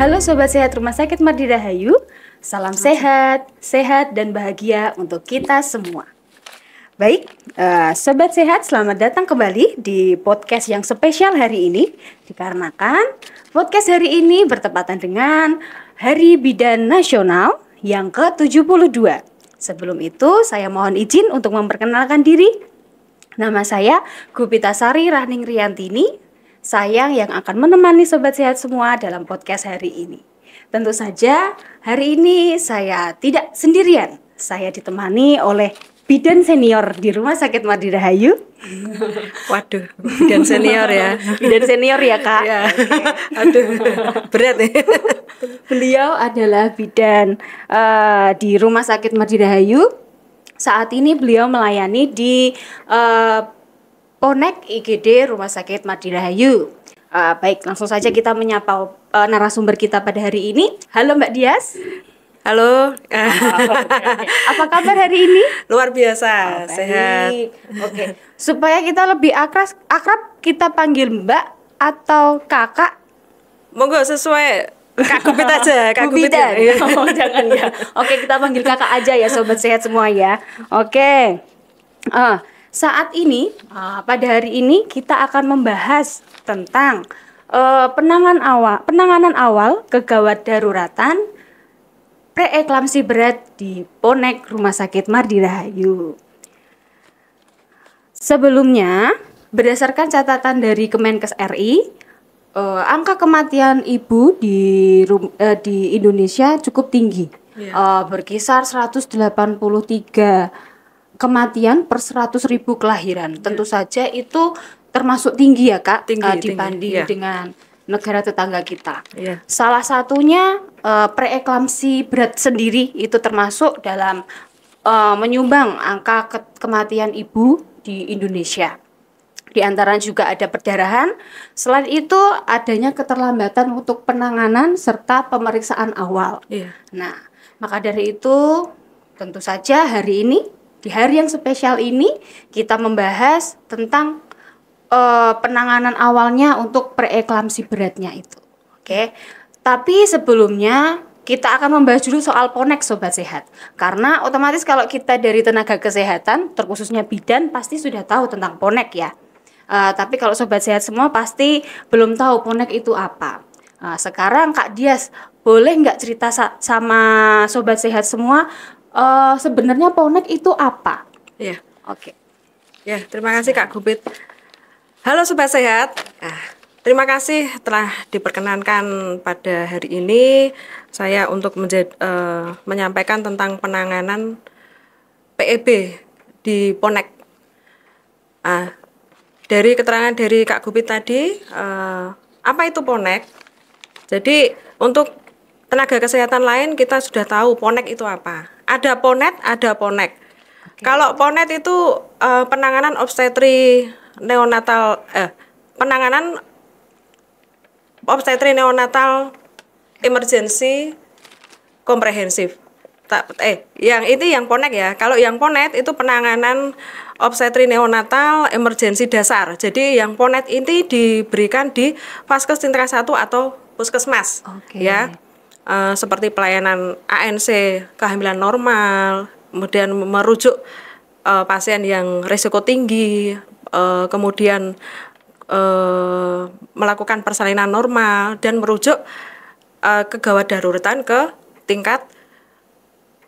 Halo Sobat Sehat Rumah Sakit Mardi Hayu, salam sehat, sehat dan bahagia untuk kita semua. Baik, eh, Sobat Sehat selamat datang kembali di podcast yang spesial hari ini Dikarenakan podcast hari ini bertepatan dengan Hari Bidan Nasional yang ke-72 Sebelum itu saya mohon izin untuk memperkenalkan diri Nama saya Gupita Sari Rahning Riantini. Saya yang akan menemani sobat sehat semua dalam podcast hari ini. Tentu saja hari ini saya tidak sendirian. Saya ditemani oleh bidan senior di Rumah Sakit Mardi Waduh, bidan senior ya. bidan senior ya, Kak. Ya. Okay. Aduh, berat ya. Beliau adalah bidan uh, di Rumah Sakit Mardi saat ini beliau melayani di uh, Ponek IGD Rumah Sakit Madinahayu. Uh, eh, baik, langsung saja kita menyapa uh, narasumber kita pada hari ini. Halo Mbak Dias. Halo. Oh, okay, okay. Apa kabar hari ini? Luar biasa, oh, sehat. Oke. Okay. Supaya kita lebih akrab, akrab kita panggil Mbak atau Kakak. Monggo sesuai Kak Kupit aja, Kak Kupit. Ya. Iya. Oh, jangan ya. Oke, kita panggil Kakak aja ya sobat sehat semua ya. Oke. Uh, saat ini uh, pada hari ini kita akan membahas tentang uh, eh, penanganan awal, penanganan awal kegawat daruratan preeklamsi berat di Ponek Rumah Sakit Mardi Rahayu. Sebelumnya, berdasarkan catatan dari Kemenkes RI, uh, angka kematian ibu di uh, di Indonesia cukup tinggi. Yeah. Iya. Uh, berkisar 183 kematian per 100 ribu kelahiran. Yeah. Tentu saja itu termasuk tinggi ya, Kak, tinggi, uh, dibanding tinggi, iya. yeah. dengan negara tetangga kita. Yeah. Salah satunya uh, preeklamsi berat sendiri itu termasuk dalam uh, menyumbang angka ke kematian ibu di Indonesia. Di antara juga ada perdarahan. Selain itu adanya keterlambatan untuk penanganan serta pemeriksaan awal. Iya. Nah, maka dari itu tentu saja hari ini di hari yang spesial ini kita membahas tentang uh, penanganan awalnya untuk preeklamsi beratnya itu. Oke. Okay? Tapi sebelumnya kita akan membahas dulu soal ponek sobat sehat. Karena otomatis kalau kita dari tenaga kesehatan, terkhususnya bidan pasti sudah tahu tentang ponek ya. Eh, tapi kalau sobat sehat semua pasti belum tahu ponek itu apa. Uh, sekarang Kak Dias boleh nggak cerita sa sama sobat sehat semua uh, sebenarnya ponek itu apa? Ya, oke. Okay. Ya, terima kasih Kak Gubit. Halo sobat sehat. Nah, terima kasih telah diperkenankan pada hari ini saya untuk menjadi, uh, menyampaikan tentang penanganan PEB di ponek. Ah, dari keterangan dari Kak Gupit tadi, uh, apa itu ponek? Jadi untuk tenaga kesehatan lain kita sudah tahu ponek itu apa. Ada ponet, ada ponek. Okay. Kalau ponet itu uh, penanganan obstetri neonatal, eh, penanganan obstetri neonatal emergency komprehensif. Eh, yang ini yang ponek ya. Kalau yang ponet itu penanganan obstetri neonatal emergensi dasar. Jadi yang ponet inti diberikan di Vaskes Tingkat 1 atau Puskesmas. Okay. Ya. E, seperti pelayanan ANC kehamilan normal, kemudian merujuk e, pasien yang risiko tinggi, e, kemudian e, melakukan persalinan normal dan merujuk e, kegawat daruratan ke tingkat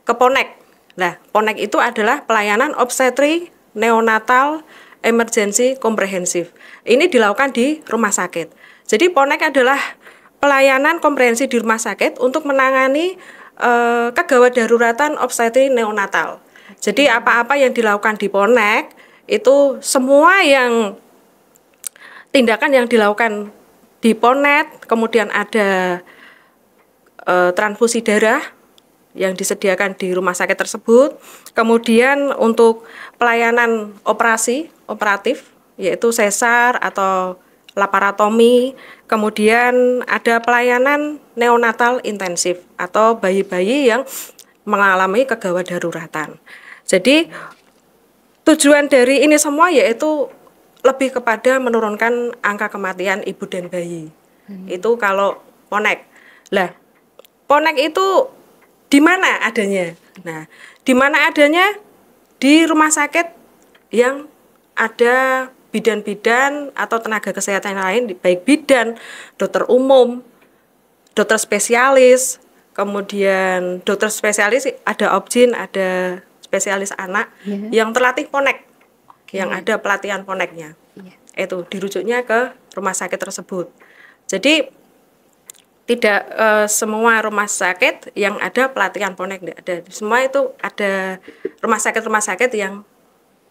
ke ponek. Nah, ponek itu adalah pelayanan obstetri neonatal emergency komprehensif. Ini dilakukan di rumah sakit. Jadi ponek adalah pelayanan komprehensif di rumah sakit untuk menangani e, kegawat daruratan obstetri neonatal. Jadi apa-apa yang dilakukan di ponek itu semua yang tindakan yang dilakukan di ponet, kemudian ada e, transfusi darah yang disediakan di rumah sakit tersebut. Kemudian untuk pelayanan operasi operatif yaitu sesar atau laparatomi, kemudian ada pelayanan neonatal intensif atau bayi-bayi yang mengalami kegawat daruratan. Jadi tujuan dari ini semua yaitu lebih kepada menurunkan angka kematian ibu dan bayi. Hmm. Itu kalau ponek. Lah, ponek itu di mana adanya? Nah, di mana adanya? Di rumah sakit yang ada bidan-bidan atau tenaga kesehatan yang lain, baik bidan, dokter umum, dokter spesialis, kemudian dokter spesialis ada objin, ada spesialis anak yeah. yang terlatih ponek, okay. yang ada pelatihan poneknya. Yeah. Itu dirujuknya ke rumah sakit tersebut. Jadi tidak uh, semua rumah sakit yang ada pelatihan ponek tidak ada semua itu ada rumah sakit rumah sakit yang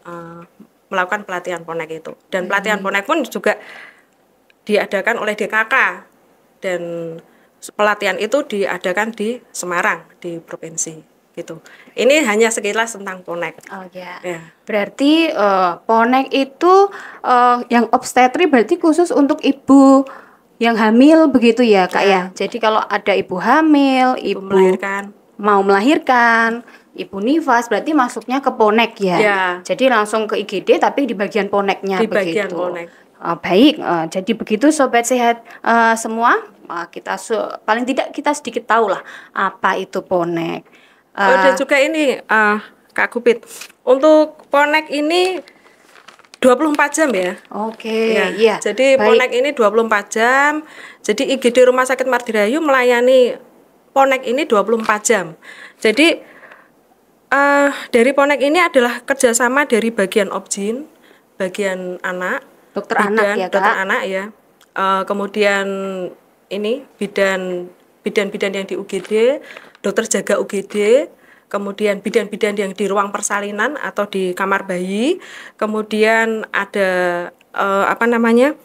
uh, melakukan pelatihan ponek itu dan pelatihan hmm. ponek pun juga diadakan oleh DKK dan pelatihan itu diadakan di Semarang di provinsi gitu. Ini hanya sekilas tentang ponek. Oh iya. ya. Yeah. Yeah. Berarti uh, itu uh, yang obstetri berarti khusus untuk ibu yang hamil begitu ya kak ya. ya. Jadi kalau ada ibu hamil, ibu, ibu melahirkan, mau melahirkan, ibu nifas berarti masuknya ke ponek ya. ya. Jadi langsung ke IGD tapi di bagian poneknya di begitu. Bagian ponek. Uh, baik, uh, jadi begitu sobat sehat uh, semua uh, kita su paling tidak kita sedikit tahu lah apa itu ponek. Uh, oh, dan juga ini uh, Kak Kupit untuk ponek ini 24 jam ya. Oke, okay, ya. iya. Jadi Baik. Ponek ini 24 jam. Jadi IGD Rumah Sakit Mardirayu melayani Ponek ini 24 jam. Jadi uh, dari Ponek ini adalah kerjasama dari bagian Objin, bagian anak, dokter bidan, anak ya, Kak? dokter anak ya. Uh, kemudian ini bidan bidan-bidan yang di UGD, dokter jaga UGD, kemudian bidan-bidan yang di ruang persalinan atau di kamar bayi, kemudian ada uh, apa namanya?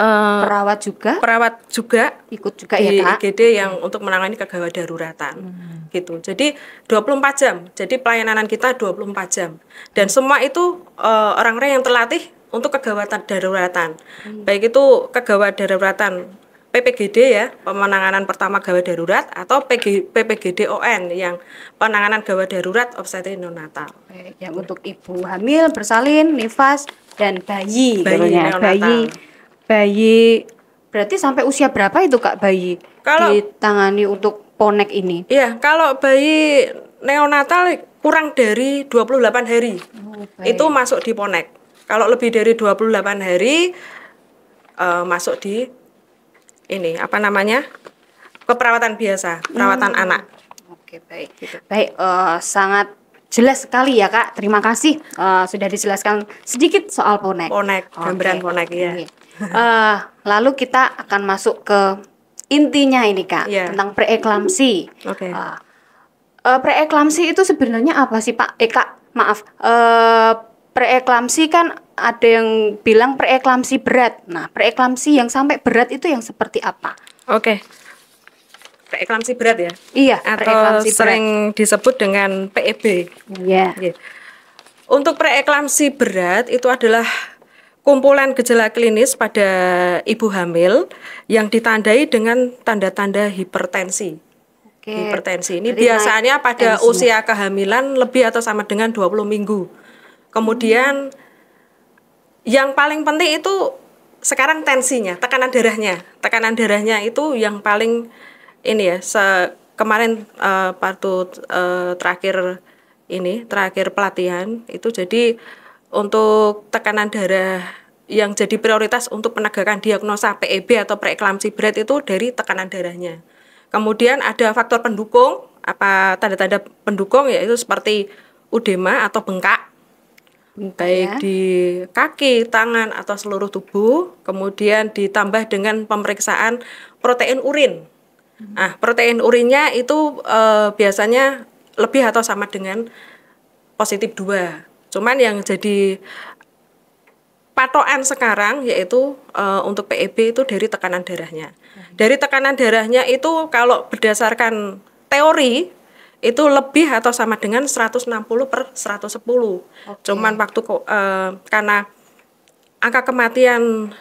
uh, perawat juga. Perawat juga ikut juga ya, di ya, Kak. IGD yang hmm. untuk menangani kegawat daruratan. Hmm. Gitu. Jadi 24 jam. Jadi pelayanan kita 24 jam. Dan semua itu orang eh, orang-orang yang terlatih untuk kegawatan daruratan. Hmm. Baik itu kegawat daruratan PPGD ya, pemenanganan pertama gawat darurat atau PG, PPGDON yang penanganan gawat darurat obstetri neonatal. Yang untuk ibu hamil, bersalin, nifas dan bayi. Bayi iya, neonatal. Bayi, bayi berarti sampai usia berapa itu Kak bayi kalau, ditangani untuk ponek ini? Iya, kalau bayi neonatal kurang dari 28 hari. Oh, itu masuk di ponek. Kalau lebih dari 28 hari uh, masuk di ini apa namanya keperawatan biasa, perawatan hmm. anak. Oke baik, gitu. baik uh, sangat jelas sekali ya kak. Terima kasih uh, sudah dijelaskan sedikit soal ponek. Ponek, gambaran okay. ponek ya. uh, eh, lalu kita akan masuk ke intinya ini kak yeah. tentang preeklamsi. Oke. Okay. Uh, uh, preeklamsi itu sebenarnya apa sih pak? Eh kak, maaf. Uh, preeklamsi kan ada yang bilang preeklamsi berat. Nah, preeklamsi yang sampai berat itu yang seperti apa? Oke. Okay. Preeklamsi berat ya? Iya, atau sering berat. disebut dengan PEB. Iya. iya. Untuk preeklamsi berat itu adalah kumpulan gejala klinis pada ibu hamil yang ditandai dengan tanda-tanda hipertensi. Oke. Hipertensi ini Jadi biasanya pada usia kehamilan lebih atau sama dengan 20 minggu. Kemudian yang paling penting itu sekarang tensinya, tekanan darahnya. Tekanan darahnya itu yang paling ini ya, se kemarin uh, eh, partu uh, eh, terakhir ini, terakhir pelatihan itu jadi untuk tekanan darah yang jadi prioritas untuk penegakan diagnosa PEB atau preeklamsi berat itu dari tekanan darahnya. Kemudian ada faktor pendukung, apa tanda-tanda pendukung yaitu seperti udema atau bengkak baik ya. di kaki, tangan atau seluruh tubuh, kemudian ditambah dengan pemeriksaan protein urin. Hmm. Nah, protein urinnya itu e, biasanya lebih atau sama dengan positif 2. Cuman yang jadi patokan sekarang yaitu eh, e, untuk PEB itu dari tekanan darahnya. Hmm. Dari tekanan darahnya itu kalau berdasarkan teori itu lebih atau sama dengan 160 per 110. Okay. Cuman waktu uh, karena angka kematian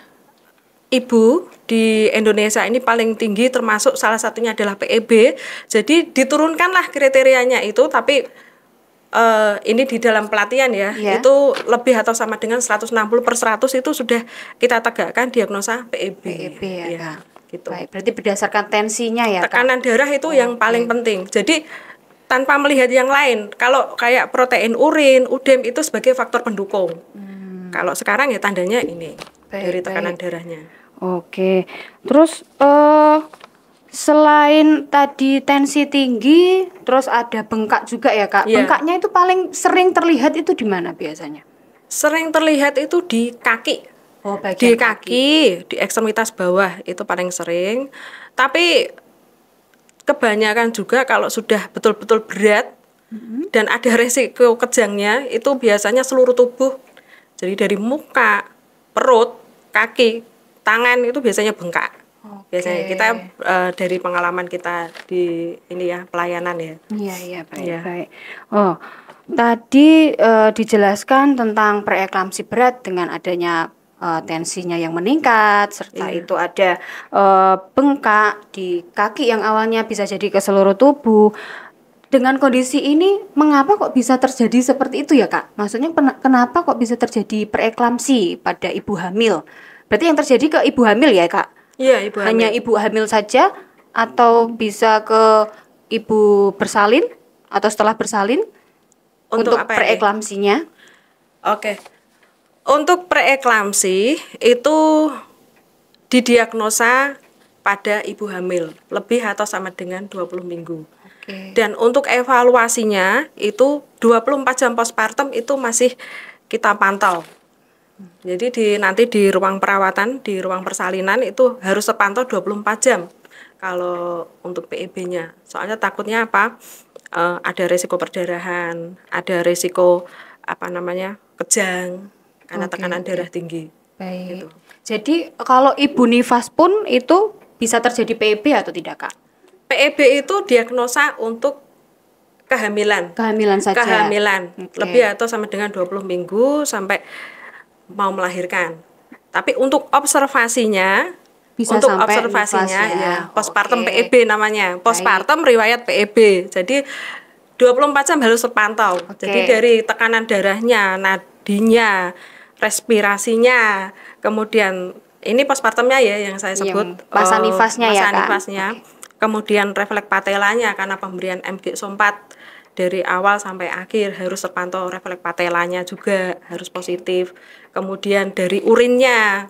ibu di Indonesia ini paling tinggi termasuk salah satunya adalah PEB. Jadi diturunkanlah kriterianya itu tapi uh, ini di dalam pelatihan ya. Yeah. Itu lebih atau sama dengan 160 per 100 itu sudah kita tegakkan diagnosa PEB. PEB ya. ya. Gitu. Baik, berarti berdasarkan tensinya ya. Tekanan Kak? darah itu oh, yang paling okay. penting. Jadi tanpa melihat yang lain. Kalau kayak protein urin, udem itu sebagai faktor pendukung. Hmm. Kalau sekarang ya tandanya ini baik, dari tekanan baik. darahnya. Oke. Terus uh, selain tadi tensi tinggi, terus ada bengkak juga ya, Kak. Ya. Bengkaknya itu paling sering terlihat itu di mana biasanya? Sering terlihat itu di kaki. Oh, di kaki, kaki, di ekstremitas bawah itu paling sering. Tapi kebanyakan juga kalau sudah betul-betul berat mm-hmm. dan ada resiko kejangnya itu biasanya seluruh tubuh jadi dari muka perut kaki tangan itu biasanya bengkak okay. biasanya kita uh, dari pengalaman kita di ini ya pelayanan ya iya iya baik ya. baik oh tadi uh, dijelaskan tentang preeklamsi berat dengan adanya uh, tensinya yang meningkat serta iya. itu ada uh, bengkak di kaki yang awalnya bisa jadi ke seluruh tubuh. Dengan kondisi ini, mengapa kok bisa terjadi seperti itu ya kak? Maksudnya kenapa kok bisa terjadi preeklamsi pada ibu hamil? Berarti yang terjadi ke ibu hamil ya kak? Iya ibu hamil. Hanya ibu hamil saja atau bisa ke ibu bersalin atau setelah bersalin untuk, untuk preeklamsinya? Oke. Okay untuk preeklamsi itu didiagnosa pada ibu hamil lebih atau sama dengan 20 minggu. Okay. Dan untuk evaluasinya itu 24 jam postpartum itu masih kita pantau. Jadi di nanti di ruang perawatan, di ruang persalinan itu harus sepantau 24 jam kalau untuk PEB-nya. Soalnya takutnya apa? E, ada resiko perdarahan, ada resiko apa namanya? kejang karena okay. tekanan darah tinggi. Baik. Gitu. Jadi kalau ibu nifas pun itu bisa terjadi PEB atau tidak kak? PEB itu diagnosa untuk kehamilan. Kehamilan saja. Kehamilan. Okay. Lebih atau sama dengan 20 minggu sampai mau melahirkan. Tapi untuk observasinya bisa untuk sampai observasinya nifas, ya, ya postpartum okay. PEB namanya. Postpartum Baik. riwayat PEB. Jadi 24 jam harus terpantau. Okay. Jadi dari tekanan darahnya, nadinya, respirasinya, kemudian ini postpartumnya ya yang saya iya, sebut ya, masa oh, nifasnya masa ya nifasnya. Kemudian refleks patelanya karena pemberian MG sompat dari awal sampai akhir harus terpantau refleks patelanya juga harus positif. Kemudian dari urinnya.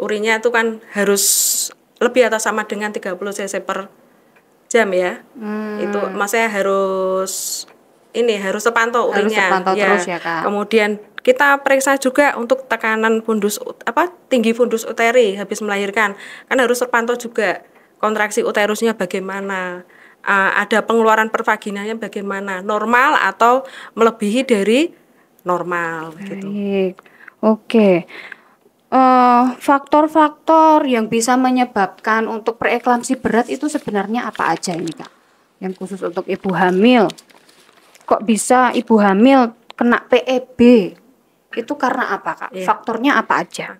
Urinnya itu kan harus lebih atau sama dengan 30 cc per jam ya. Hmm. Itu maksudnya harus ini harus terpantau urinnya. Harus terpantau ya. terus ya, Kak. Kemudian kita periksa juga untuk tekanan fundus apa tinggi fundus uteri habis melahirkan kan harus terpantau juga kontraksi uterusnya bagaimana uh, ada pengeluaran pervaginanya bagaimana normal atau melebihi dari normal gitu. Baik. gitu oke faktor e, faktor-faktor yang bisa menyebabkan untuk preeklamsi berat itu sebenarnya apa aja ini kak yang khusus untuk ibu hamil kok bisa ibu hamil kena PEB itu karena apa kak? Yeah. Faktornya apa aja?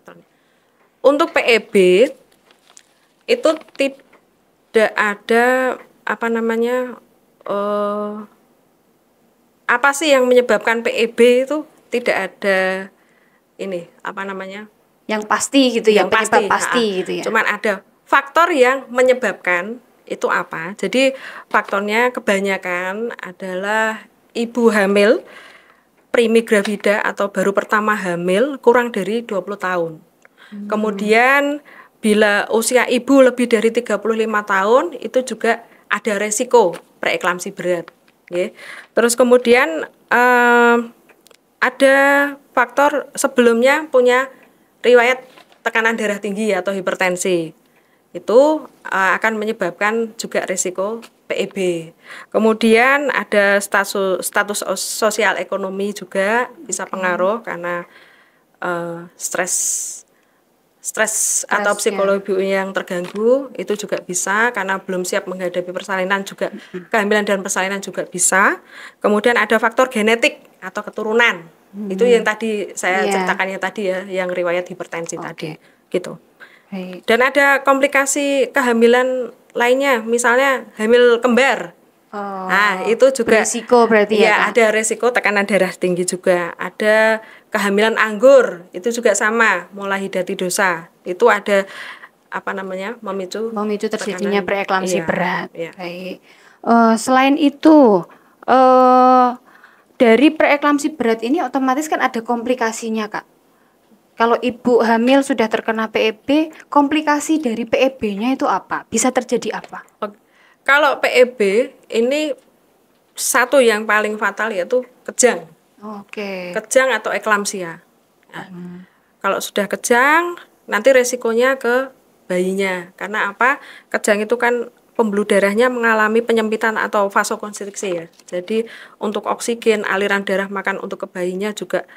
Untuk PEB itu tidak ada apa namanya uh, apa sih yang menyebabkan PEB itu tidak ada ini apa namanya? Yang pasti gitu, ya, yang, yang pasti, pasti nah, gitu ya. Cuman ada faktor yang menyebabkan itu apa? Jadi faktornya kebanyakan adalah ibu hamil primigravida atau baru pertama hamil kurang dari 20 tahun. Hmm. Kemudian bila usia ibu lebih dari 35 tahun itu juga ada resiko preeklamsi berat. Ya. Terus kemudian eh, ada faktor sebelumnya punya riwayat tekanan darah tinggi atau hipertensi itu uh, akan menyebabkan juga risiko PEB. Kemudian ada status status sosial ekonomi juga bisa pengaruh karena uh, stres atau psikologi yang terganggu itu juga bisa karena belum siap menghadapi persalinan juga kehamilan dan persalinan juga bisa. Kemudian ada faktor genetik atau keturunan. Hmm. Itu yang tadi saya yeah. ceritakannya tadi ya yang riwayat hipertensi okay. tadi gitu. Hey. Dan ada komplikasi kehamilan lainnya misalnya hamil kembar Oh, nah itu juga resiko berarti ya, ya ada resiko tekanan darah tinggi juga ada kehamilan anggur itu juga sama mulai hidati dosa itu ada apa namanya memicu memicu terjadinya preeklamsi iya, berat iya. baik uh, selain itu uh, dari preeklamsi berat ini otomatis kan ada komplikasinya kak kalau ibu hamil sudah terkena PEB, komplikasi dari PEB-nya itu apa? Bisa terjadi apa? Kalau PEB ini satu yang paling fatal yaitu kejang. Oke. Kejang atau eklamsia. Nah, hmm. Kalau sudah kejang, nanti resikonya ke bayinya. Karena apa? Kejang itu kan pembuluh darahnya mengalami penyempitan atau vasokonstriksi ya. Jadi untuk oksigen, aliran darah makan untuk ke bayinya juga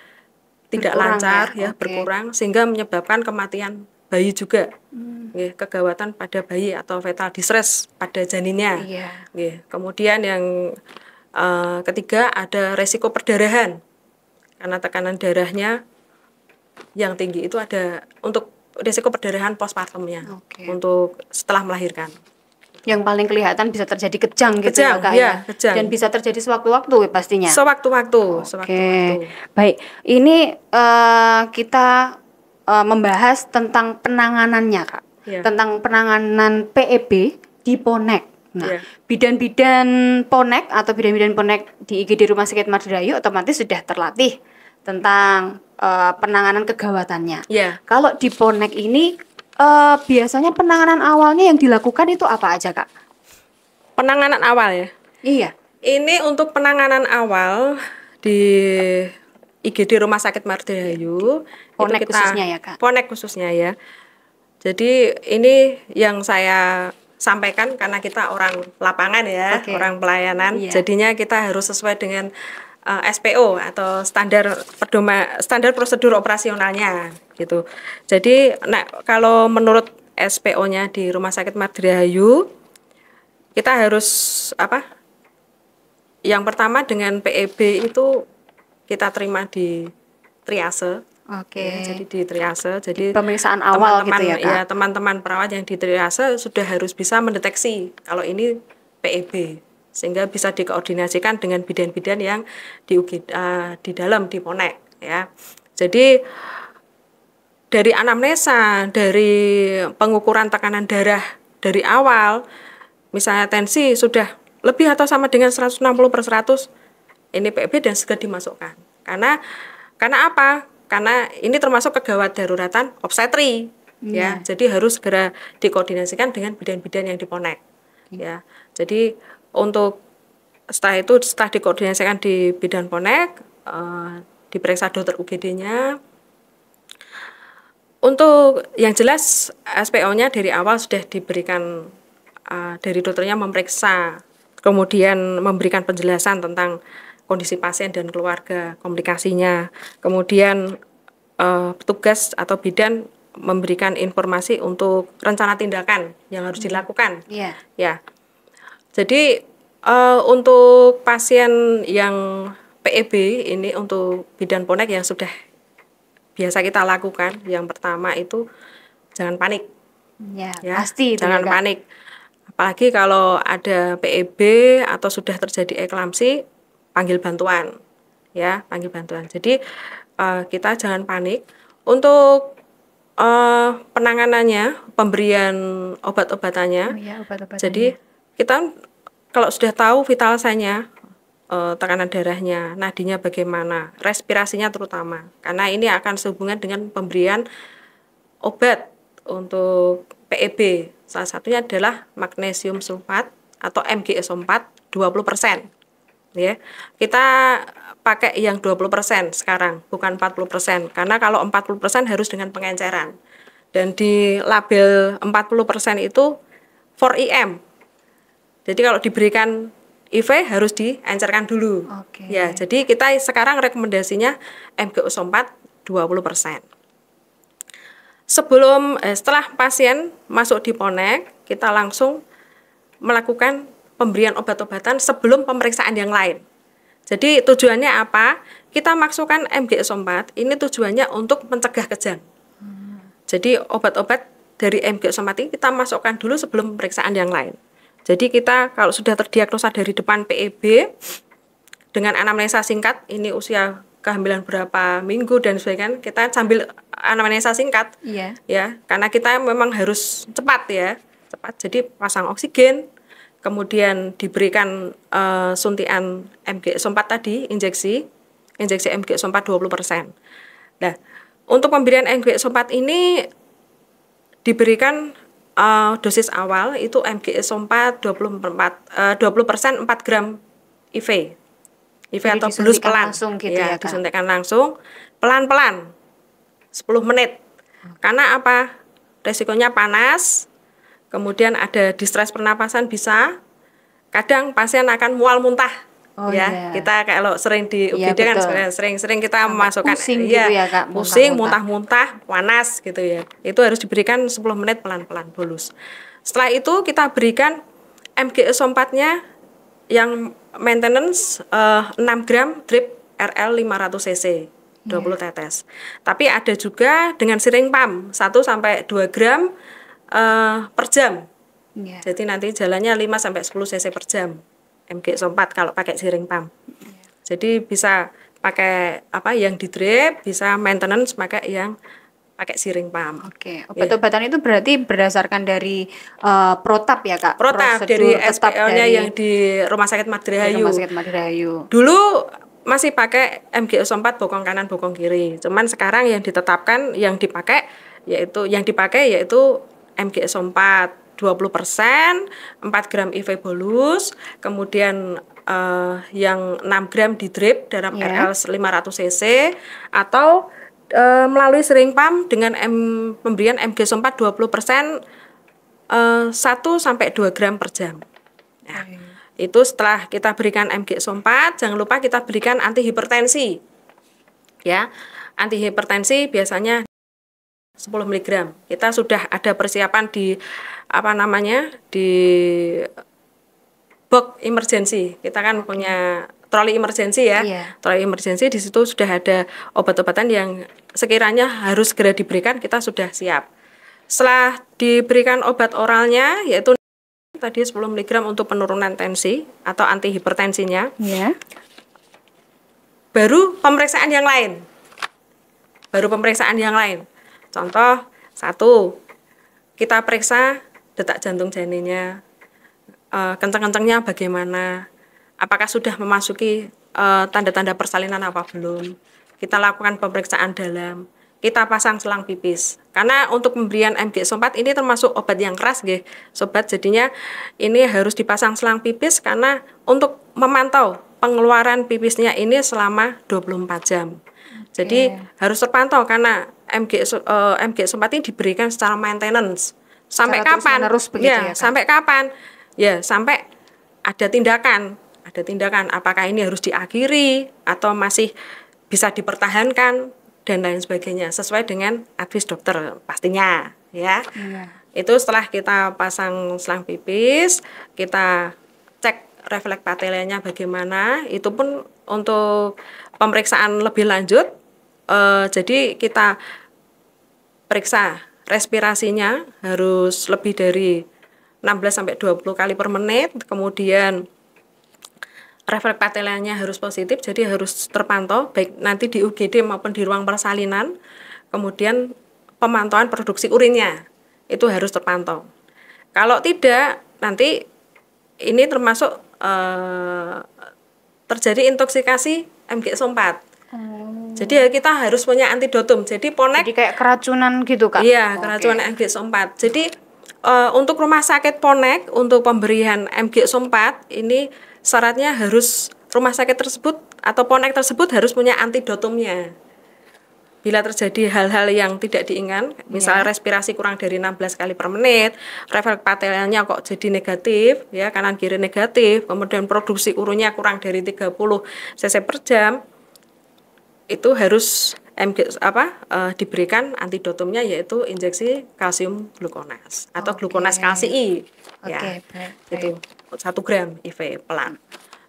tidak berkurang ya? lancar ya, ya okay. berkurang sehingga menyebabkan kematian bayi juga hmm. ya, kegawatan pada bayi atau fetal distress pada janinnya yeah. ya. kemudian yang uh, ketiga ada resiko perdarahan karena tekanan darahnya yang tinggi itu ada untuk resiko perdarahan postpartumnya okay. untuk setelah melahirkan yang paling kelihatan bisa terjadi kejang, kejang gitu ya kak iya, ya, kejang. dan bisa terjadi sewaktu-waktu pastinya sewaktu-waktu oke okay. baik ini uh, kita uh, membahas tentang penanganannya kak yeah. tentang penanganan PEB di Ponek Nah, yeah. bidan-bidan ponek atau bidan-bidan ponek di IGD Rumah Sakit Madurayu otomatis sudah terlatih tentang uh, penanganan kegawatannya. Yeah. Kalau di ponek ini uh, biasanya penanganan awalnya yang dilakukan itu apa aja kak? Penanganan awal ya? Iya. Ini untuk penanganan awal di IGD Rumah Sakit Mardahayu. Ponek kita, khususnya ya kak? Ponek khususnya ya. Jadi ini yang saya sampaikan karena kita orang lapangan ya, okay. orang pelayanan. Iya. Jadinya kita harus sesuai dengan uh, eh, SPO atau standar perdoma standar prosedur operasionalnya gitu. Jadi nah kalau menurut SPO-nya di Rumah Sakit Madriayu kita harus apa? Yang pertama dengan PEB itu kita terima di triase. Oke. Okay. Ya, jadi di triase. Jadi di pemeriksaan awal teman -teman, gitu ya, teman iya, teman-teman perawat yang di triase sudah harus bisa mendeteksi kalau ini PEB sehingga bisa dikoordinasikan dengan bidan-bidan yang di uh, di dalam di Ponek ya. Jadi dari anamnesa, dari pengukuran tekanan darah dari awal, misalnya tensi sudah lebih atau sama dengan 160 per 100, ini PB dan segera dimasukkan. Karena karena apa? Karena ini termasuk kegawat daruratan obstetri Ya. ya. Jadi harus segera dikoordinasikan dengan bidan-bidan yang diponek. Ya. Jadi untuk setelah itu setelah dikoordinasikan di bidan ponek uh, diperiksa dokter UGD-nya untuk yang jelas SPO-nya dari awal sudah diberikan uh, dari dokternya memeriksa kemudian memberikan penjelasan tentang kondisi pasien dan keluarga komplikasinya kemudian uh, petugas atau bidan memberikan informasi untuk rencana tindakan yang harus hmm. dilakukan yeah. ya jadi uh, untuk pasien yang PEB ini untuk bidan ponek yang sudah biasa kita lakukan, yang pertama itu jangan panik. Ya, ya pasti. Jangan panik. Apalagi kalau ada PEB atau sudah terjadi eklamsi, panggil bantuan. Ya, panggil bantuan. Jadi uh, kita jangan panik. Untuk uh, penanganannya, pemberian obat-obatannya. Oh, ya, obat-obatannya. Jadi kita kalau sudah tahu vital eh, tekanan darahnya, nadinya bagaimana, respirasinya terutama, karena ini akan sehubungan dengan pemberian obat untuk PEB. Salah satunya adalah magnesium sulfat atau MgSO4 20%. Ya. Kita pakai yang 20% sekarang, bukan 40%. Karena kalau 40% harus dengan pengenceran. Dan di label 40% itu 4IM jadi kalau diberikan IV harus diencerkan dulu. Okay. Ya, jadi kita sekarang rekomendasinya MGU 4 20%. Sebelum eh, setelah pasien masuk di ponek, kita langsung melakukan pemberian obat-obatan sebelum pemeriksaan yang lain. Jadi tujuannya apa? Kita maksudkan mgs 4 ini tujuannya untuk mencegah kejang. Hmm. Jadi obat-obat dari mgs 4 ini kita masukkan dulu sebelum pemeriksaan yang lain. Jadi kita kalau sudah terdiagnosa dari depan PEB dengan anamnesa singkat, ini usia kehamilan berapa minggu dan sebagainya, kita sambil anamnesa singkat, iya. ya, karena kita memang harus cepat ya, cepat. Jadi pasang oksigen, kemudian diberikan uh, eh, suntian mg 4 tadi, injeksi, injeksi mg 4 20%. Nah, untuk pemberian mg 4 ini diberikan uh, dosis awal itu puluh 4 24 uh, 20% 4 gram IV. IV Jadi atau blus pelan. Langsung gitu iya, ya, ya disuntikan disuntikkan langsung pelan-pelan 10 menit. Karena apa? Resikonya panas, kemudian ada distress pernapasan bisa, kadang pasien akan mual muntah Oh, ya, iya. kita kalau sering di UGD iya, kan sebenarnya sering-sering kita Sampai memasukkan pusing ya, gitu ya Kak, pusing, muntah-muntah, panas gitu ya. Itu harus diberikan 10 menit pelan-pelan bolus. Setelah itu kita berikan mgs e 4 nya yang maintenance uh, eh, 6 gram drip RL 500 cc 20 yeah. Iya. tetes. Tapi ada juga dengan siring pump 1 sampai 2 gram uh, per jam. Yeah. Jadi nanti jalannya 5 sampai 10 cc per jam. MG4 kalau pakai siring pump. Jadi bisa pakai apa yang di drip, bisa maintenance pakai yang pakai siring pump. Oke, iya. obat-obatan yeah. itu berarti berdasarkan dari uh, protap ya kak? Protap dari spl nya yang di Rumah Sakit Madrihayu. Rumah Sakit Madrihayu. Dulu masih pakai MGO4 bokong kanan bokong kiri. Cuman sekarang yang ditetapkan yang dipakai yaitu yang dipakai yaitu MGS 4 20%, 4 gram IV bolus, kemudian uh, yang 6 gram di drip dalam yeah. RL 500 cc atau uh, melalui sering pump dengan M, pemberian MG 4 20% uh, 1 sampai 2 gram per jam. Ya. yeah. Itu setelah kita berikan MG 4 jangan lupa kita berikan anti hipertensi, Ya. anti hipertensi biasanya 10 mg. Kita sudah ada persiapan di apa namanya? di box emergency. Kita kan punya troli emergency ya. Iya. Troli emergensi di situ sudah ada obat-obatan yang sekiranya harus segera diberikan kita sudah siap. Setelah diberikan obat oralnya yaitu tadi 10 mg untuk penurunan tensi atau antihipertensinya. Iya. Baru pemeriksaan yang lain. Baru pemeriksaan yang lain. Contoh satu, kita periksa detak jantung janinnya, e, kencang-kencangnya bagaimana, apakah sudah memasuki e, tanda-tanda e, persalinan apa belum. Kita lakukan pemeriksaan dalam, kita pasang selang pipis. Karena untuk pemberian MG 4 ini termasuk obat yang keras, gih, sobat. Jadinya ini harus dipasang selang pipis karena untuk memantau pengeluaran pipisnya ini selama 24 jam. Jadi okay. harus terpantau karena MG uh, eh, MG Sempat ini diberikan secara maintenance sampai secara kapan? Terus begitu ya, ya kan? sampai kapan? Ya, sampai ada tindakan, ada tindakan apakah ini harus diakhiri atau masih bisa dipertahankan dan lain sebagainya sesuai dengan advis dokter pastinya ya. Iya. Itu setelah kita pasang selang pipis, kita cek refleks patelenya bagaimana, itu pun untuk pemeriksaan lebih lanjut. Uh, jadi kita periksa respirasinya harus lebih dari 16 sampai 20 kali per menit, kemudian refleks patelanya harus positif, jadi harus terpantau baik nanti di UGD maupun di ruang persalinan. Kemudian pemantauan produksi urinnya itu harus terpantau. Kalau tidak, nanti ini termasuk eh, terjadi intoksikasi MG 4 Hmm. Jadi ya kita harus punya antidotum. Jadi ponek. Jadi kayak keracunan gitu kan? Iya, okay. keracunan mg 4 Jadi uh, untuk rumah sakit ponek untuk pemberian mg 4 ini syaratnya harus rumah sakit tersebut atau ponek tersebut harus punya antidotumnya. Bila terjadi hal-hal yang tidak diinginkan, iya. misalnya yeah. respirasi kurang dari 16 kali per menit, refleks patelnya kok jadi negatif, ya kanan kiri negatif, kemudian produksi urunya kurang dari 30 cc per jam, itu harus MG, apa uh, diberikan antidotumnya yaitu injeksi kalsium glukonat atau okay. kalsi, okay, ya baik, itu satu gram IV pelan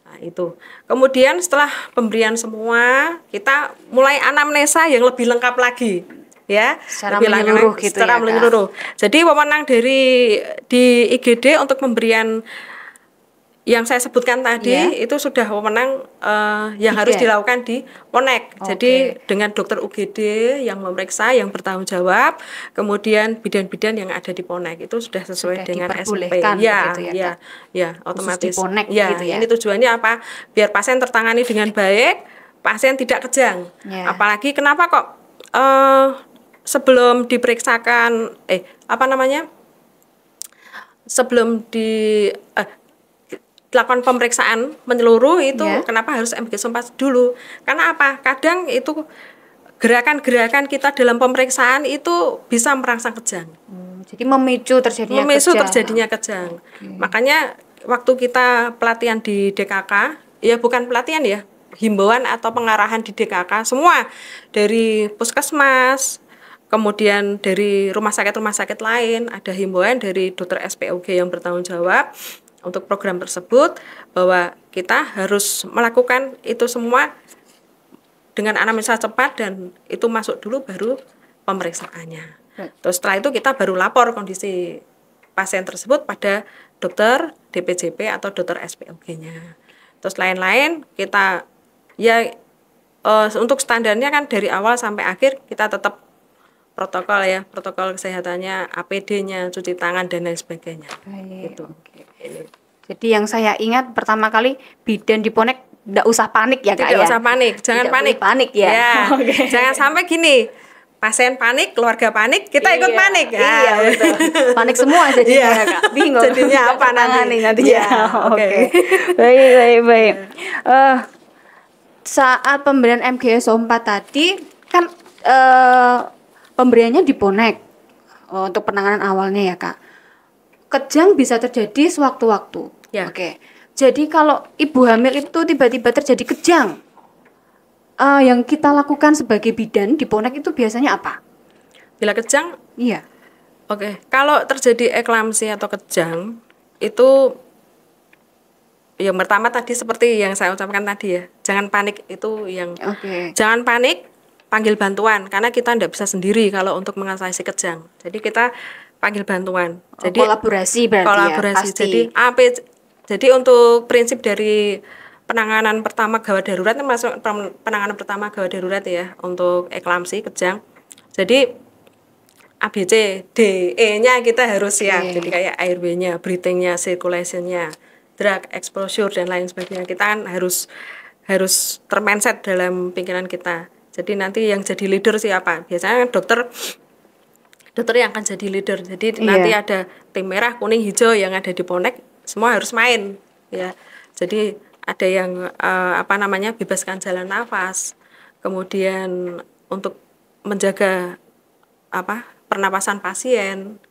nah, itu kemudian setelah pemberian semua kita mulai anamnesa yang lebih lengkap lagi ya secara lebih menyeluruh lengkap, gitu ya, secara ya, menyeluruh jadi wewenang dari di IGD untuk pemberian yang saya sebutkan tadi yeah. itu sudah wewenang uh, yang harus ya? dilakukan di Ponek. Okay. Jadi dengan dokter UGD yang memeriksa yang bertanggung jawab, kemudian bidan-bidan yang ada di Ponek itu sudah sesuai sudah dengan SP. Ya, gitu ya, ya, ya, otomatis. Di Ponek, ya, gitu ya. Ini tujuannya apa? Biar pasien tertangani dengan baik, pasien tidak kejang. Yeah. Apalagi kenapa kok uh, sebelum diperiksakan eh apa namanya? sebelum di eh, dilakukan pemeriksaan menyeluruh itu yeah. kenapa harus MG sompas dulu karena apa kadang itu gerakan-gerakan kita dalam pemeriksaan itu bisa merangsang kejang hmm, jadi memicu terjadinya memicu kejang. terjadinya kejang okay. makanya waktu kita pelatihan di DKK ya bukan pelatihan ya himbauan atau pengarahan di DKK semua dari puskesmas kemudian dari rumah sakit rumah sakit lain ada himbauan dari dokter SPOG yang bertanggung jawab untuk program tersebut bahwa kita harus melakukan itu semua dengan anamnesa cepat dan itu masuk dulu baru pemeriksaannya. Terus setelah itu kita baru lapor kondisi pasien tersebut pada dokter DPJP atau dokter SPOG-nya. Terus lain-lain kita ya e, untuk standarnya kan dari awal sampai akhir kita tetap protokol ya, protokol kesehatannya, APD-nya, cuci tangan dan lain sebagainya. Baik, gitu. Okay. Jadi yang saya ingat pertama kali bidan diponek tidak usah panik ya kak Tidak ya? usah panik, jangan tidak panik. Panik ya. ya. Okay. Jangan sampai gini, pasien panik, keluarga panik, kita iya, ikut panik ya. betul. Panik semua jadi ya, iya. kak. Bingung. Jadinya apa nanti? Nih, nanti iya, ya. Oke. Okay. baik baik baik. Uh, saat pemberian MGSO 4 tadi kan uh, pemberiannya diponek oh, untuk penanganan awalnya ya kak kejang bisa terjadi sewaktu-waktu. Ya. Oke. Jadi kalau ibu hamil itu tiba-tiba terjadi kejang, uh, yang kita lakukan sebagai bidan di ponak itu biasanya apa? Bila kejang? Iya. Oke. Kalau terjadi eklamsi atau kejang itu yang pertama tadi seperti yang saya ucapkan tadi ya, jangan panik itu yang. Oke. Jangan panik, panggil bantuan karena kita tidak bisa sendiri kalau untuk mengatasi kejang. Jadi kita panggil bantuan. Oh, jadi oh, kolaborasi berarti ya, kolaborasi. Ya, pasti. Jadi AP jadi untuk prinsip dari penanganan pertama gawat darurat termasuk penanganan pertama gawat darurat ya untuk eklamsi kejang. Jadi A, B, C, D, E-nya kita harus ya, Okay. Jadi kayak airway-nya, breathing-nya, circulation-nya, drug exposure dan lain sebagainya. Kita kan harus harus termenset dalam pikiran kita. Jadi nanti yang jadi leader siapa? Biasanya dokter dokter yang akan jadi leader. Jadi yeah. nanti ada tim merah, kuning, hijau yang ada di Ponek semua harus main ya. Jadi ada yang uh, apa namanya bebaskan jalan nafas. Kemudian untuk menjaga apa? pernapasan pasien.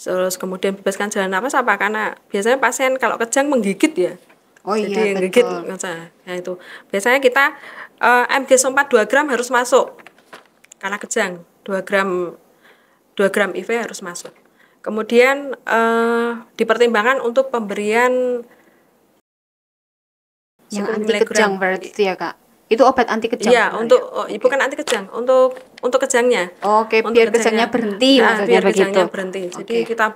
Terus kemudian bebaskan jalan nafas apa karena biasanya pasien kalau kejang menggigit ya. Oh Jadi iya, menggigit ya itu. Biasanya kita uh, MG 4 2 gram harus masuk karena kejang. 2 gram 2 gram IV harus masuk. Kemudian eh, dipertimbangkan untuk pemberian yang anti kejang berarti ya kak itu obat anti kejang. Iya, untuk oh, okay. Iya, bukan anti kejang, untuk untuk kejangnya. Oke, okay, biar kejangnya, kejangnya berhenti nah, maksudnya biar begitu. kejangnya berhenti. Okay. Jadi kita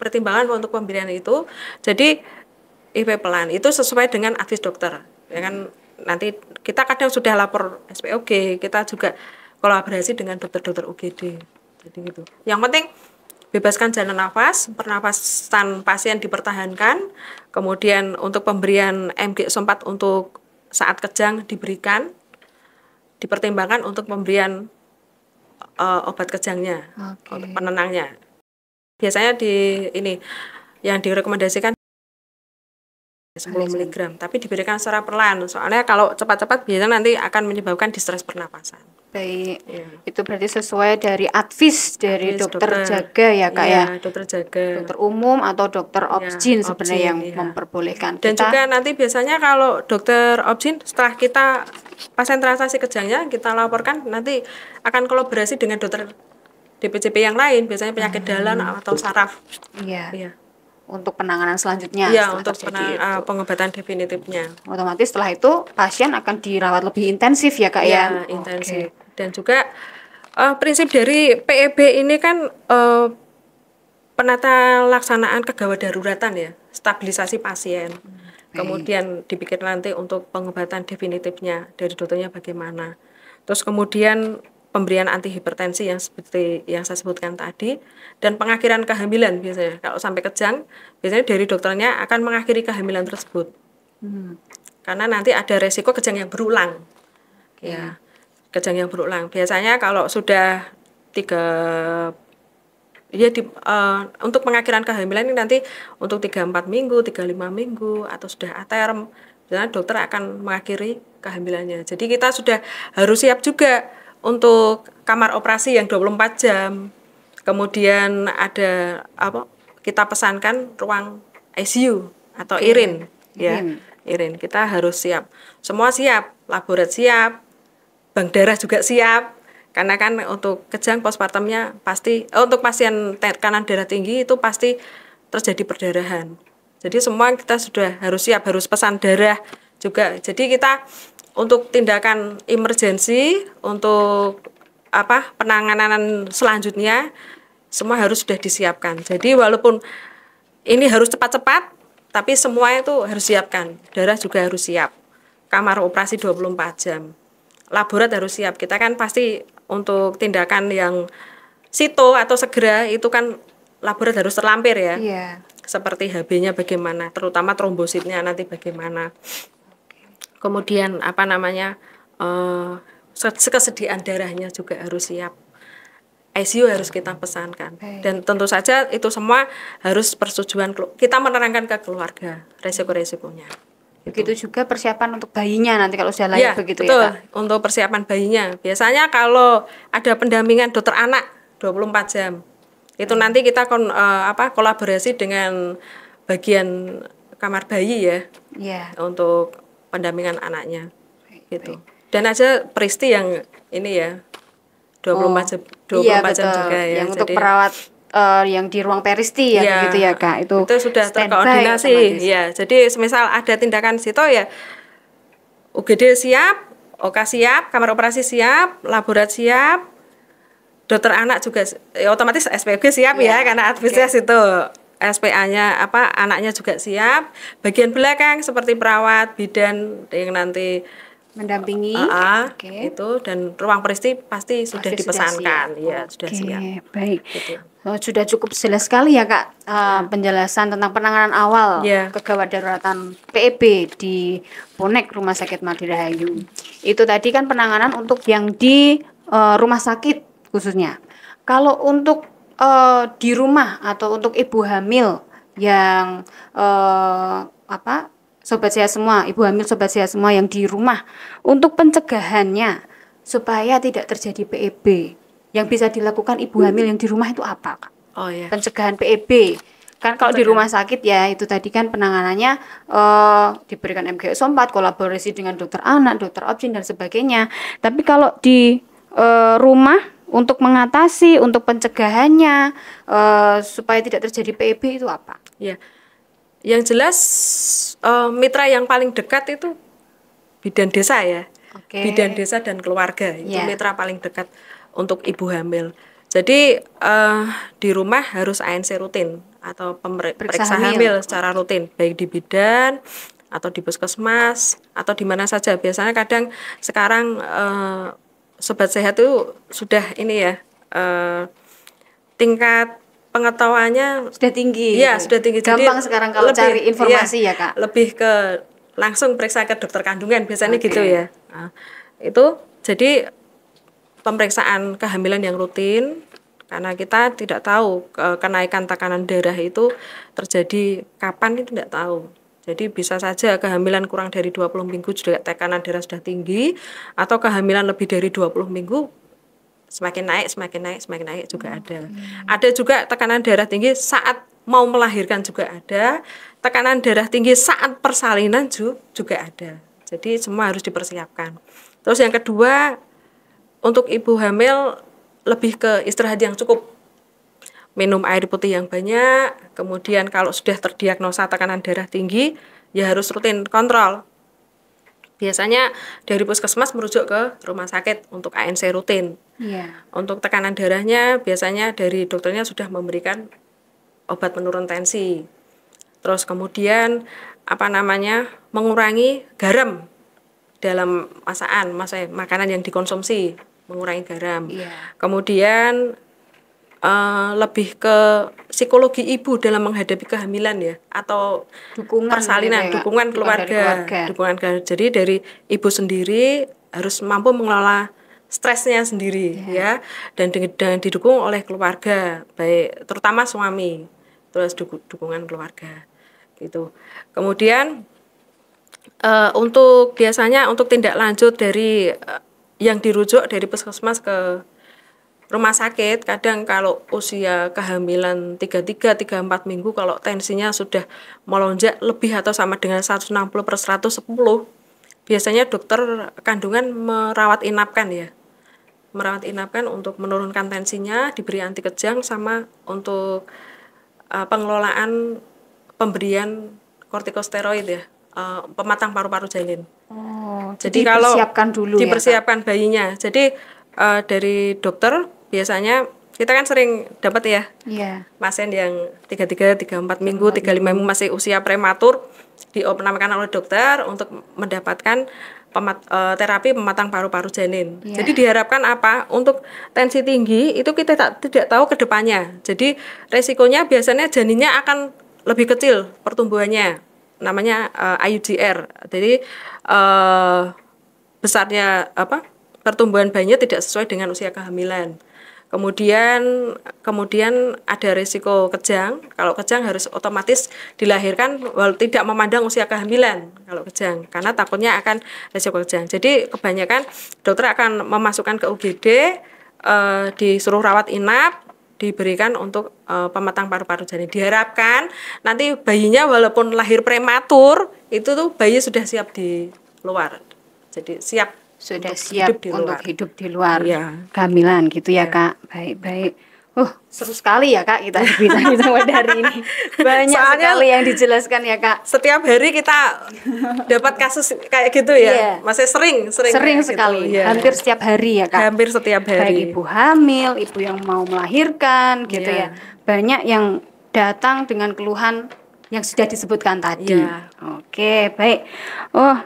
pertimbangan untuk pemberian itu. Jadi IV pelan itu sesuai dengan advis dokter. Ya kan nanti kita kadang sudah lapor SPOG, kita juga kolaborasi dengan dokter-dokter UGD jadi gitu yang penting bebaskan jalan nafas, pernafasan pasien dipertahankan, kemudian untuk pemberian MG sempat untuk saat kejang diberikan, dipertimbangkan untuk pemberian uh, obat kejangnya, okay. penenangnya. Biasanya di ini yang direkomendasikan 10 iya mg tapi diberikan secara perlahan soalnya kalau cepat-cepat biasanya nanti akan menyebabkan distres pernapasan baik ya. itu berarti sesuai dari advis dari advis, dokter, dokter jaga ya kak ya, ya dokter jaga dokter umum atau dokter iya, obstin ya, sebenarnya yang ya. memperbolehkan dan kita, juga nanti biasanya kalau dokter obstin setelah kita pasien terasa kejangnya kita laporkan nanti akan kolaborasi dengan dokter DPCP yang lain biasanya penyakit hmm. dalam atau saraf iya ya untuk penanganan selanjutnya. Ya, untuk penang, uh, pengobatan definitifnya. Otomatis setelah itu pasien akan dirawat lebih intensif ya kak ya. ya? intensif. Okay. Dan juga uh, prinsip dari PEB ini kan uh, eh, penata laksanaan kegawat daruratan ya, stabilisasi pasien. Hmm. Kemudian dibikin nanti untuk pengobatan definitifnya dari dokternya bagaimana. Terus kemudian pemberian antihipertensi yang seperti yang saya sebutkan tadi dan pengakhiran kehamilan biasanya kalau sampai kejang biasanya dari dokternya akan mengakhiri kehamilan tersebut hmm. karena nanti ada resiko kejang yang berulang okay. ya kejang yang berulang biasanya kalau sudah tiga ya di, uh, untuk pengakhiran kehamilan ini nanti untuk tiga empat minggu tiga lima minggu atau sudah aterm biasanya dokter akan mengakhiri kehamilannya jadi kita sudah harus siap juga untuk kamar operasi yang 24 jam. Kemudian ada apa? Kita pesankan ruang ICU atau IRIN, IRIN. ya. IRIN. Kita harus siap. Semua siap, laborat siap, bank darah juga siap. Karena kan untuk kejang postpartumnya pasti eh, untuk pasien tekanan darah tinggi itu pasti terjadi perdarahan. Jadi semua kita sudah harus siap, harus pesan darah juga. Jadi kita untuk tindakan emergensi untuk apa penanganan selanjutnya semua harus sudah disiapkan. Jadi walaupun ini harus cepat-cepat tapi semua itu harus siapkan. Darah juga harus siap. Kamar operasi 24 jam. Laborat harus siap. Kita kan pasti untuk tindakan yang sito atau segera itu kan laborat harus terlampir ya. Iya. Yeah. Seperti HB-nya bagaimana, terutama trombositnya nanti bagaimana kemudian apa namanya uh, eh, kesediaan darahnya juga harus siap ICU harus kita pesankan Baik. dan tentu saja itu semua harus persetujuan kita menerangkan ke keluarga resiko-resikonya gitu. begitu juga persiapan untuk bayinya nanti kalau sudah lahir iya, ya, begitu betul, ya Kak? untuk persiapan bayinya biasanya kalau ada pendampingan dokter anak 24 jam itu hmm. nanti kita kon, uh, apa kolaborasi dengan bagian kamar bayi ya, ya. untuk pendampingan anaknya baik, gitu baik. dan aja peristi yang ini ya 24 oh, jam 24 iya, betul. jam juga ya yang untuk jadi, perawat uh, yang di ruang peristi ya, ya gitu ya kak itu, itu sudah terkoordinasi ya jadi semisal ada tindakan situ ya UGD siap OKA siap kamar operasi siap laborat siap dokter anak juga ya, otomatis SPG siap ya, ya karena advisnya okay. situ SPA-nya apa anaknya juga siap. Bagian belakang seperti perawat, bidan yang nanti mendampingi uh, eh, eh, okay. itu dan ruang peristi pasti sudah dipesankan iya, sudah ya okay. sudah siap baik gitu. oh, sudah cukup jelas sekali ya kak uh, penjelasan tentang penanganan awal yeah. kegawat PEB di Bonek Rumah Sakit Madirahayu itu tadi kan penanganan untuk yang di uh, rumah sakit khususnya kalau untuk uh, di rumah atau untuk ibu hamil yang uh, apa sobat sehat semua, ibu hamil sobat sehat semua yang di rumah untuk pencegahannya supaya tidak terjadi PEB. Yang bisa dilakukan ibu hamil yang di rumah itu apa, Kak? Oh ya. Pencegahan PEB. Kan kalau di rumah sakit ya itu tadi kan penanganannya uh, diberikan MGS 4, kolaborasi dengan dokter anak, dokter obstetrik dan sebagainya. Tapi kalau di uh, rumah untuk mengatasi, untuk pencegahannya uh, supaya tidak terjadi PEB itu apa? Ya, yang jelas uh, mitra yang paling dekat itu bidan desa ya, okay. bidan desa dan keluarga itu yeah. mitra paling dekat untuk ibu hamil. Jadi uh, di rumah harus ANC rutin atau pemeriksa hamil secara rutin, baik di bidan atau di puskesmas atau di mana saja. Biasanya kadang sekarang uh, sobat sehat itu sudah ini ya uh, tingkat pengetahuannya sudah tinggi. ya sudah tinggi. Gampang Jadi, sekarang kalau lebih, cari informasi ya, ya, Kak. Lebih ke langsung periksa ke dokter kandungan biasanya okay. gitu ya. Nah, itu jadi pemeriksaan kehamilan yang rutin karena kita tidak tahu eh, kenaikan tekanan darah itu terjadi kapan itu tidak tahu jadi bisa saja kehamilan kurang dari 20 minggu juga tekanan darah sudah tinggi atau kehamilan lebih dari 20 minggu semakin naik, semakin naik, semakin naik juga hmm, ada. Ada juga tekanan darah tinggi saat mau melahirkan juga ada. Tekanan darah tinggi saat persalinan juga ada. Jadi semua harus dipersiapkan. Terus yang kedua untuk ibu hamil lebih ke istirahat yang cukup minum air putih yang banyak, kemudian kalau sudah terdiagnosa tekanan darah tinggi, ya harus rutin kontrol. Biasanya dari puskesmas merujuk ke rumah sakit untuk ANC rutin. Yeah. Untuk tekanan darahnya biasanya dari dokternya sudah memberikan obat menurun tensi. Terus kemudian apa namanya mengurangi garam dalam masakan, masa makanan yang dikonsumsi mengurangi garam. Yeah. Kemudian uh, lebih ke psikologi ibu dalam menghadapi kehamilan ya atau dukungan persalinan gitu ya, dukungan keluarga, keluarga dukungan keluarga jadi dari ibu sendiri harus mampu mengelola stresnya sendiri yeah. ya dan dengan didukung oleh keluarga baik terutama suami terus dukungan keluarga gitu kemudian uh, untuk biasanya untuk tindak lanjut dari uh, yang dirujuk dari puskesmas ke rumah sakit kadang kalau usia kehamilan 33 34 minggu kalau tensinya sudah melonjak lebih atau sama dengan 160 per 110 biasanya dokter kandungan merawat inapkan ya merawat inapkan untuk menurunkan tensinya diberi anti kejang sama untuk uh, pengelolaan pemberian kortikosteroid ya uh, pematang paru-paru janin. Oh, jadi, jadi kalau dipersiapkan dulu ya, dipersiapkan ya, bayinya. Jadi uh, dari dokter biasanya kita kan sering dapat ya yeah. pasien yang tiga tiga tiga empat minggu iya. tiga lima minggu masih usia prematur diopnamkan oleh dokter untuk mendapatkan pemat, e, terapi pematang paru-paru janin. Yeah. Jadi diharapkan apa? Untuk tensi tinggi itu kita tak, tidak tahu ke depannya. Jadi resikonya biasanya janinnya akan lebih kecil pertumbuhannya. Namanya e, IUGR. Jadi e, besarnya apa? pertumbuhan bayinya tidak sesuai dengan usia kehamilan kemudian kemudian ada risiko kejang kalau kejang harus otomatis dilahirkan walau tidak memandang usia kehamilan kalau kejang karena takutnya akan risiko kejang jadi kebanyakan dokter akan memasukkan ke UGD e, eh, disuruh rawat inap diberikan untuk e, pematang paru-paru janin diharapkan nanti bayinya walaupun lahir prematur itu tuh bayi sudah siap di luar jadi siap sudah untuk siap hidup untuk hidup di luar ya. kehamilan gitu ya, ya. kak baik-baik uh seru sekali ya kak kita bisa bisa dari ini banyak Soalnya, sekali yang dijelaskan ya kak setiap hari kita dapat kasus kayak gitu ya yeah. masih sering sering sering gitu. sekali gitu, ya. hampir setiap hari ya kak hampir setiap hari baik ibu hamil ibu yang mau melahirkan gitu yeah. ya banyak yang datang dengan keluhan yang sudah disebutkan tadi yeah. oke baik oh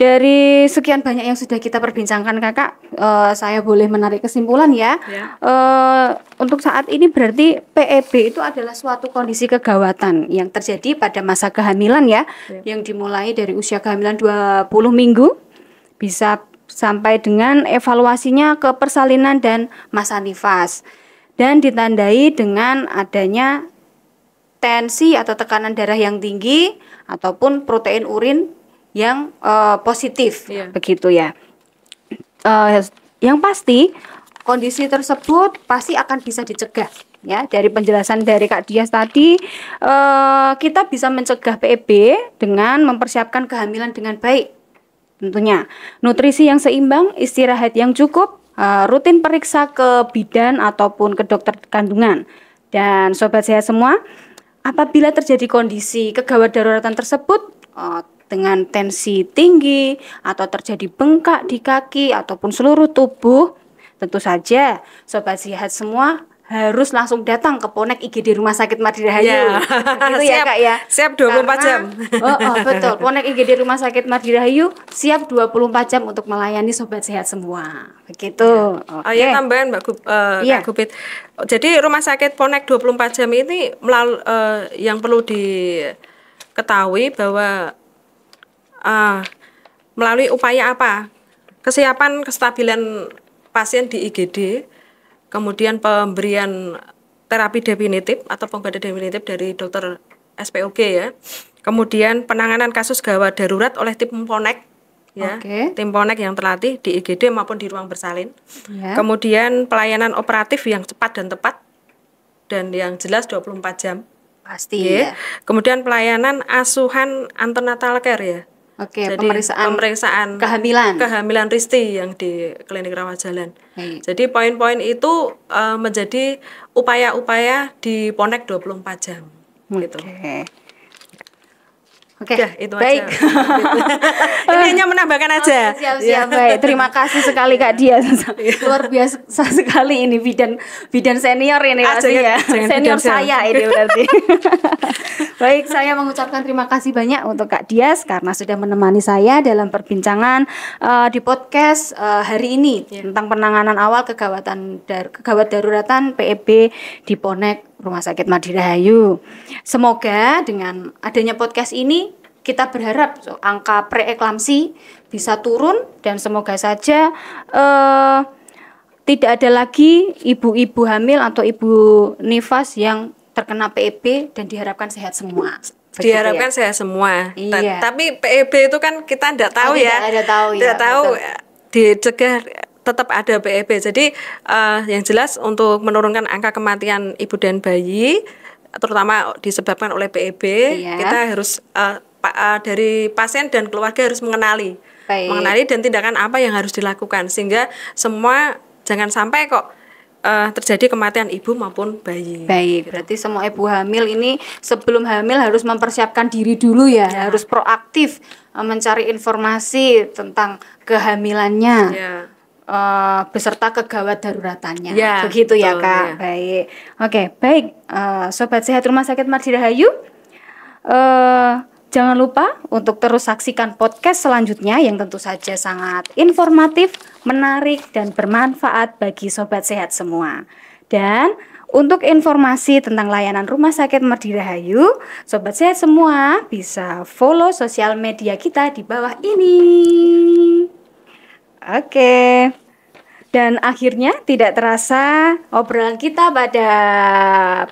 dari sekian banyak yang sudah kita perbincangkan kakak, uh, saya boleh menarik kesimpulan ya. ya. Uh, untuk saat ini berarti PEB itu adalah suatu kondisi kegawatan yang terjadi pada masa kehamilan ya, ya. yang dimulai dari usia kehamilan 20 minggu bisa sampai dengan evaluasinya ke persalinan dan masa nifas dan ditandai dengan adanya tensi atau tekanan darah yang tinggi ataupun protein urin yang uh, positif yeah. begitu ya. Uh, yang pasti kondisi tersebut pasti akan bisa dicegah ya dari penjelasan dari Kak Dias tadi uh, kita bisa mencegah PEB dengan mempersiapkan kehamilan dengan baik tentunya nutrisi yang seimbang istirahat yang cukup uh, rutin periksa ke bidan ataupun ke dokter kandungan dan sobat saya semua apabila terjadi kondisi kegawat daruratan tersebut uh, dengan tensi tinggi atau terjadi bengkak di kaki ataupun seluruh tubuh, tentu saja sobat sehat semua harus langsung datang ke ponek IGD Rumah Sakit Madirahayu. Iya. Ya. Gitu siap, ya Kak ya. Siap 24 Karena, jam. Oh, oh betul. Ponek IGD Rumah Sakit Madirahayu siap 24 jam untuk melayani sobat sehat semua. Begitu. Ya. Okay. Oh iya tambahan Mbak Gup, uh, ya. Kak iya. Gupit. Jadi Rumah Sakit Ponek 24 jam ini melalui uh, yang perlu diketahui bahwa uh, melalui upaya apa kesiapan kestabilan pasien di IGD kemudian pemberian terapi definitif atau pengobatan definitif dari dokter SPOG ya kemudian penanganan kasus gawat darurat oleh tim ponek ya okay. tim ponek yang terlatih di IGD maupun di ruang bersalin yeah. kemudian pelayanan operatif yang cepat dan tepat dan yang jelas 24 jam pasti ya. ya. Kemudian pelayanan asuhan antenatal care ya. Oke, Jadi, pemeriksaan, pemeriksaan kehamilan. Kehamilan Risti yang di Klinik Rawajalan. Hey. Jadi poin-poin itu uh, menjadi upaya-upaya di Ponek 24 jam. okay. Gitu. Oke, okay. itu baik. Aja. Ini hanya menambahkan aja. Oh, siap, siap, ya. baik. Terima kasih sekali Kak Dia. Iya. Luar biasa sekali ini bidan bidan senior ini ah, ya. senior saya ini berarti. baik, saya mengucapkan terima kasih banyak untuk Kak Dias karena sudah menemani saya dalam perbincangan uh, di podcast uh, hari ini yeah. tentang penanganan awal kegawatan dar kegawat daruratan PEB di Ponek Rumah Sakit Madirahayu. Semoga dengan adanya podcast ini kita berharap angka preeklamsi bisa turun dan semoga saja eh, tidak ada lagi ibu-ibu hamil atau ibu nifas yang terkena PEB dan diharapkan sehat semua. Begitu diharapkan ya? sehat semua. Iya. Tapi PEB itu kan kita tidak tahu oh, ya. Tidak ada tahu. Tidak ya, tahu betul. dicegah tetap ada PEB. E Jadi uh, yang jelas untuk menurunkan angka kematian ibu dan bayi terutama disebabkan oleh PEB, e iya. kita harus uh, pa, uh, dari pasien dan keluarga harus mengenali, Baik. mengenali dan tindakan apa yang harus dilakukan sehingga semua jangan sampai kok uh, terjadi kematian ibu maupun bayi. Baik, gitu. berarti semua ibu hamil ini sebelum hamil harus mempersiapkan diri dulu ya, ya. harus proaktif mencari informasi tentang kehamilannya. Ya uh, beserta kegawat daruratannya. Ya, Begitu ya, betul, ya Kak. Ya. Baik. Oke, okay, baik uh, sobat sehat Rumah Sakit Marjida Uh, eh, jangan lupa untuk terus saksikan podcast selanjutnya yang tentu saja sangat informatif, menarik dan bermanfaat bagi sobat sehat semua. Dan untuk informasi tentang layanan Rumah Sakit Merdi sobat sehat semua bisa follow sosial media kita di bawah ini. Oke. Dan akhirnya tidak terasa obrolan kita pada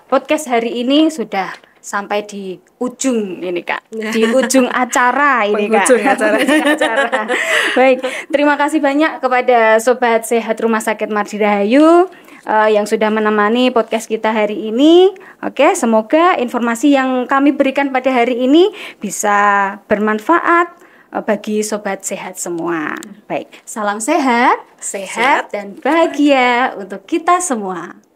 podcast hari ini sudah sampai di ujung ini kak ya. di ujung acara ini kak ujung acara. acara baik terima kasih banyak kepada sobat sehat rumah sakit Marjirahayu uh, eh, yang sudah menemani podcast kita hari ini oke semoga informasi yang kami berikan pada hari ini bisa bermanfaat Eh, bagi sobat sehat semua. Baik, salam sehat, sehat, sehat. dan bahagia untuk kita semua.